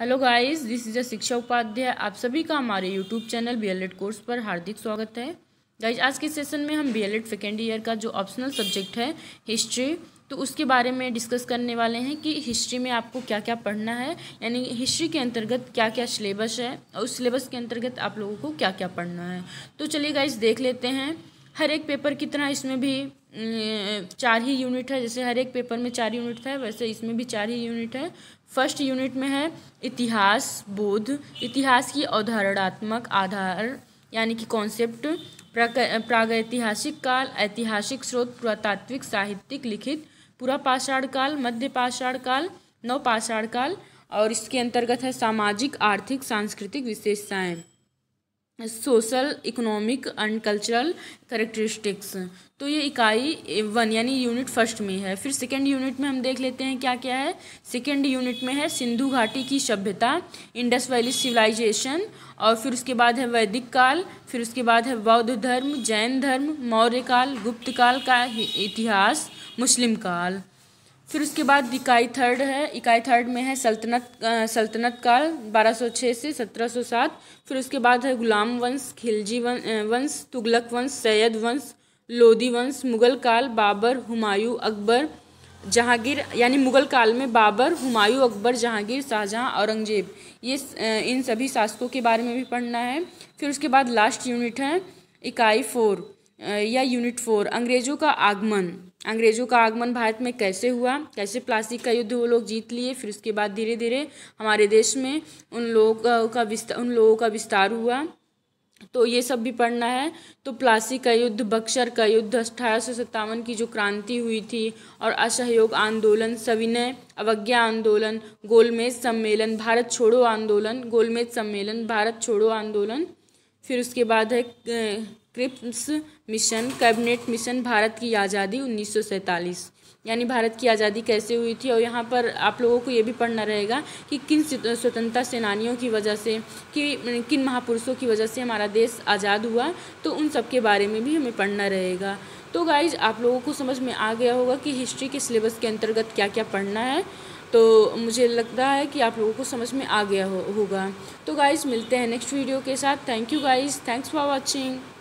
hello guys this is a Shiksha Upadhyay आप सभी का हमारे यूट्यूब चैनल बी कोर्स पर हार्दिक स्वागत है गाइस आज के सेशन में हम बी एल सेकेंड ईयर का जो ऑप्शनल सब्जेक्ट है हिस्ट्री तो उसके बारे में डिस्कस करने वाले हैं कि हिस्ट्री में आपको क्या क्या पढ़ना है यानी हिस्ट्री के अंतर्गत क्या क्या सिलेबस है और उस सिलेबस के अंतर्गत आप लोगों को क्या क्या पढ़ना है तो चलिए गाइज़ देख लेते हैं हर एक पेपर की तरह इसमें भी चार ही यूनिट है जैसे हर एक पेपर में चार यूनिट था वैसे इसमें भी चार ही यूनिट है फर्स्ट यूनिट में है इतिहास बोध इतिहास की अवधारणात्मक आधार यानी कि कॉन्सेप्ट प्रागैतिहासिक काल ऐतिहासिक स्रोत पुरातात्विक साहित्यिक लिखित पूरा पाषाण काल मध्य पाषाण काल नव पाषाण काल और इसके अंतर्गत है सामाजिक आर्थिक सांस्कृतिक विशेषताएँ social economic and cultural characteristics तो ये इकाई वन यानी यूनिट फर्स्ट में है फिर सेकेंड यूनिट में हम देख लेते हैं क्या क्या है सेकेंड यूनिट में है सिंधु घाटी की सभ्यता इंडस वैली सिविलाइजेशन और फिर उसके बाद है वैदिक काल फिर उसके बाद है बौद्ध धर्म जैन धर्म मौर्य काल गुप्त काल का इतिहास मुस्लिम काल फिर उसके बाद इकाई थर्ड है इकाई थर्ड में है सल्तनत आ, सल्तनत काल 1206 से 1707 फिर उसके बाद है गुलाम वंश खिलजी वंश तुगलक वंश सैयद वंश लोधी वंश मुगल काल बाबर हुमायूं अकबर जहांगीर यानी मुगल काल में बाबर हुमायूं अकबर जहांगीर शाहजहाँ औरंगजेब ये इन सभी शासकों के बारे में भी पढ़ना है फिर उसके बाद लास्ट यूनिट है इकाई फोर या यूनिट फोर अंग्रेजों का आगमन अंग्रेजों का आगमन भारत में कैसे हुआ कैसे प्लास्टिक का युद्ध वो लोग जीत लिए फिर उसके बाद धीरे धीरे हमारे देश में उन लोगों का विस्तार उन लोगों का विस्तार हुआ तो ये सब भी पढ़ना है तो प्लासी का युद्ध बक्सर का युद्ध अठारह की जो क्रांति हुई थी और असहयोग आंदोलन सविनय अवज्ञा आंदोलन गोलमेज सम्मेलन भारत छोड़ो आंदोलन गोलमेज सम्मेलन भारत छोड़ो आंदोलन फिर उसके बाद है Cripps mission cabinet mission Bharat की आज़ादी उन्नीस यानी भारत की आज़ादी कैसे हुई थी और यहाँ पर आप लोगों को ये भी पढ़ना रहेगा कि किन स्वतंत्रता सेनानियों की वजह से कि किन महापुरुषों की वजह से हमारा देश आज़ाद हुआ तो उन सब के बारे में भी हमें पढ़ना रहेगा तो गाइज आप लोगों को समझ में आ गया होगा कि हिस्ट्री के सिलेबस के अंतर्गत क्या क्या पढ़ना है तो मुझे लगता है कि आप लोगों को समझ में आ गया हो, होगा तो गाइज़ मिलते हैं नेक्स्ट वीडियो के साथ thank you guys thanks for watching